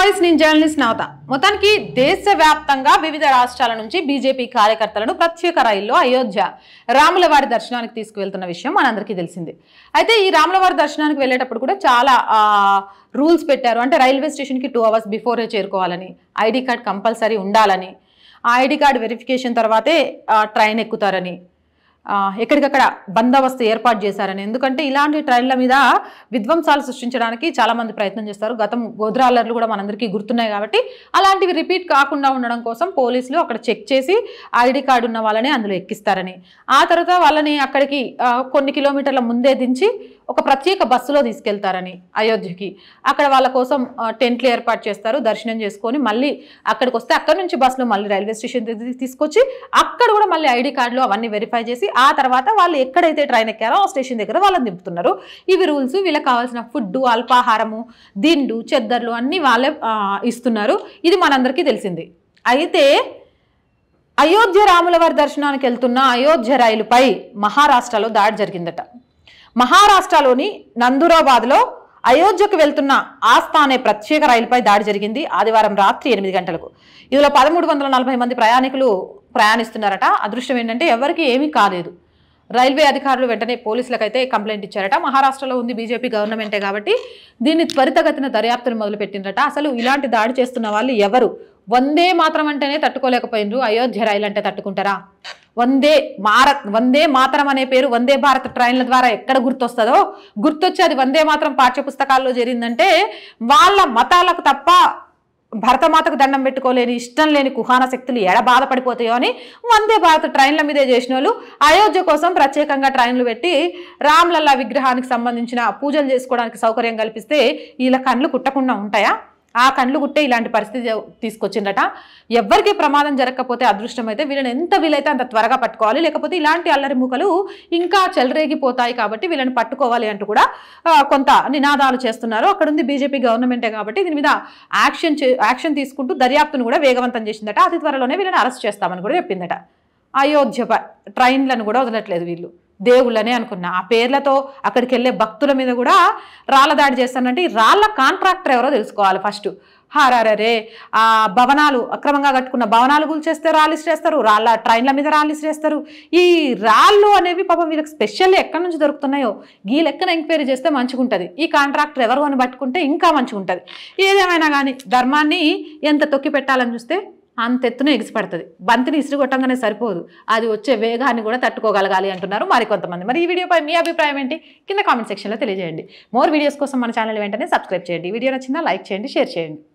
voice నేను స్నాత మొత్తానికి మొత్తానికి దేశవ్యాప్తంగా వివిధ రాష్ట్రాల నుంచి బీజేపీ కార్యకర్తలను ప్రత్యేక రైల్లో అయోధ్య రాములవారి దర్శనానికి తీసుకువెళ్తున్న విషయం మనందరికీ తెలిసింది అయితే ఈ రాములవారి దర్శనానికి వెళ్ళేటప్పుడు కూడా చాలా రూల్స్ పెట్టారు అంటే రైల్వే స్టేషన్కి టూ అవర్స్ బిఫోరే చేరుకోవాలని ఐడి కార్డ్ కంపల్సరీ ఉండాలని ఆ ఐడి కార్డ్ వెరిఫికేషన్ తర్వాతే ట్రైన్ ఎక్కుతారని ఎక్కడికక్కడ బందోబస్తు ఏర్పాటు చేశారని ఎందుకంటే ఇలాంటి ట్రైన్ల మీద విధ్వంసాలు సృష్టించడానికి చాలామంది ప్రయత్నం చేస్తారు గతం గోద్రాలర్లు కూడా మనందరికీ గుర్తున్నాయి కాబట్టి అలాంటివి రిపీట్ కాకుండా ఉండడం కోసం పోలీసులు అక్కడ చెక్ చేసి ఐడి కార్డు ఉన్న వాళ్ళని అందులో ఎక్కిస్తారని ఆ తర్వాత వాళ్ళని అక్కడికి కొన్ని కిలోమీటర్ల ముందే దించి ఒక ప్రత్యేక బస్సులో తీసుకెళ్తారని అయోధ్యకి అక్కడ వాళ్ళ కోసం టెంట్లు ఏర్పాటు చేస్తారు దర్శనం చేసుకొని మళ్ళీ అక్కడికి వస్తే అక్కడ నుంచి బస్సులో మళ్ళీ రైల్వే స్టేషన్ తీసుకొచ్చి అక్కడ కూడా మళ్ళీ ఐడి కార్డులో అవన్నీ వెరిఫై చేసి ఆ తర్వాత వాళ్ళు ఎక్కడైతే ట్రైన్ ఎక్కారో ఆ స్టేషన్ దగ్గర వాళ్ళని దింపుతున్నారు ఇవి రూల్స్ వీళ్ళకి కావాల్సిన ఫుడ్ అల్పాహారము దిండు చెద్దర్లు అన్ని వాళ్ళే ఇస్తున్నారు ఇది మనందరికీ తెలిసింది అయితే అయోధ్య రాముల వారి దర్శనానికి వెళ్తున్న అయోధ్య రైలుపై మహారాష్ట్రలో దాడి జరిగిందట మహారాష్ట్రలోని నందురాబాద్లో అయోధ్యకు వెళ్తున్న ఆస్థా అనే ప్రత్యేక రైలుపై దాడి జరిగింది ఆదివారం రాత్రి ఎనిమిది గంటలకు ఇందులో పదమూడు వందల నలభై మంది ప్రయాణికులు ప్రయాణిస్తున్నారట అదృష్టం ఏంటంటే ఎవరికి ఏమీ కాలేదు రైల్వే అధికారులు వెంటనే పోలీసులకైతే కంప్లైంట్ ఇచ్చారట మహారాష్ట్రలో ఉంది బీజేపీ గవర్నమెంటే కాబట్టి దీన్ని త్వరితగతిన దర్యాప్తును మొదలుపెట్టిందట అసలు ఇలాంటి దాడి చేస్తున్న వాళ్ళు ఎవరు వందే మాత్రం అంటేనే తట్టుకోలేకపోయిండ్రు అయోధ్య రైలు అంటే తట్టుకుంటారా వందే మార వందే మాత్రం అనే పేరు వందే భారత్ ట్రైన్ల ద్వారా ఎక్కడ గుర్తొస్తుందో గుర్తొచ్చి అది వందే మాత్రం పాఠ్యపుస్తకాల్లో జరిగిందంటే వాళ్ళ మతాలకు తప్ప భరతమాతకు దండం పెట్టుకోలేని ఇష్టం లేని కుహాన శక్తులు ఎడ బాధపడిపోతాయో అని వందే భారత్ ట్రైన్ల మీదే చేసిన వాళ్ళు అయోధ్య కోసం ప్రత్యేకంగా ట్రైన్లు పెట్టి రామ్లల్లా విగ్రహానికి సంబంధించిన పూజలు చేసుకోవడానికి సౌకర్యం కల్పిస్తే వీళ్ళ కళ్ళు కుట్టకుండా ఉంటాయా ఆ కండ్లు గుట్టే ఇలాంటి పరిస్థితి తీసుకొచ్చిందట ఎవరికి ప్రమాదం జరగకపోతే అదృష్టం అయితే వీళ్ళని ఎంత వీలైతే అంత త్వరగా పట్టుకోవాలి లేకపోతే ఇలాంటి అల్లరి ముఖలు ఇంకా చెలరేగిపోతాయి కాబట్టి వీళ్ళని పట్టుకోవాలి అంటూ కూడా కొంత నినాదాలు చేస్తున్నారు అక్కడ ఉంది బీజేపీ గవర్నమెంటే కాబట్టి దీని మీద యాక్షన్ యాక్షన్ తీసుకుంటూ దర్యాప్తును కూడా వేగవంతం చేసిందట అతి త్వరలోనే వీళ్ళని అరెస్ట్ చేస్తామని కూడా చెప్పిందట అయోధ్య ట్రైన్లను కూడా వదలట్లేదు వీళ్ళు దేవుళ్ళనే అనుకున్నా ఆ పేర్లతో అక్కడికి వెళ్ళే భక్తుల మీద కూడా రాళ్ళ దాడి చేస్తానంటే రాళ్ళ కాంట్రాక్టర్ ఎవరో తెలుసుకోవాలి ఫస్ట్ హారే ఆ భవనాలు అక్రమంగా కట్టుకున్న భవనాలు గుల్చేస్తే రాళ్ళు ఇసిరేస్తారు రాళ్ళ ట్రైన్ల మీద రాళ్ళు ఇసిరేస్తారు ఈ రాళ్ళు అనేవి పాపం వీళ్ళకి స్పెషల్లీ ఎక్కడి నుంచి దొరుకుతున్నాయో ఈ లెక్కన ఎంక్వైరీ చేస్తే మంచిగుంటుంది ఈ కాంట్రాక్టర్ ఎవరు అని పట్టుకుంటే ఇంకా మంచిగుంటుంది ఏదేమైనా కానీ ధర్మాన్ని ఎంత తొక్కి పెట్టాలని చూస్తే అంత ఎత్తున ఎగిసిపడుతుంది బంతిని ఇసురు కొట్టంగానే సరిపోదు అది వచ్చే వేగాన్ని కూడా తట్టుకోగలగాలి అంటున్నారు మరి కొంతమంది మరి ఈ వీడియోపై మీ అభిప్రాయం ఏంటి కింద కామెంట్ సెక్షన్లో తెలియజేయండి మోర్ వీడియోస్ కోసం మన ఛానల్ వెంటనే సబ్స్క్రైబ్ చేయండి వీడియో నచ్చిందా లైక్ చేయండి షేర్ చేయండి